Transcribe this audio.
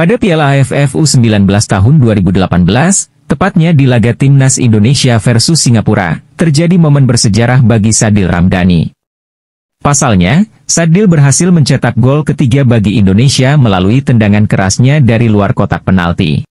Pada Piala AFF U19 tahun 2018, tepatnya di laga Timnas Indonesia versus Singapura, terjadi momen bersejarah bagi Sadil Ramdhani. Pasalnya, Sadil berhasil mencetak gol ketiga bagi Indonesia melalui tendangan kerasnya dari luar kotak penalti.